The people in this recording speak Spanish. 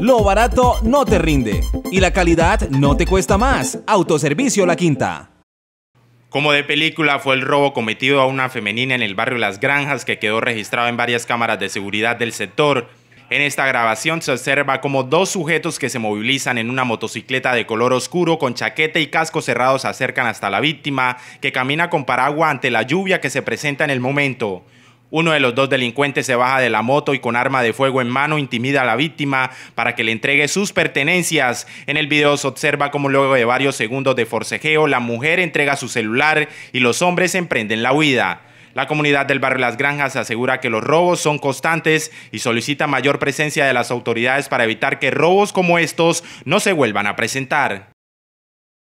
Lo barato no te rinde y la calidad no te cuesta más. Autoservicio La Quinta. Como de película fue el robo cometido a una femenina en el barrio Las Granjas que quedó registrado en varias cámaras de seguridad del sector. En esta grabación se observa como dos sujetos que se movilizan en una motocicleta de color oscuro con chaqueta y casco cerrados se acercan hasta la víctima, que camina con paraguas ante la lluvia que se presenta en el momento. Uno de los dos delincuentes se baja de la moto y con arma de fuego en mano intimida a la víctima para que le entregue sus pertenencias. En el video se observa cómo luego de varios segundos de forcejeo la mujer entrega su celular y los hombres emprenden la huida. La comunidad del barrio Las Granjas asegura que los robos son constantes y solicita mayor presencia de las autoridades para evitar que robos como estos no se vuelvan a presentar.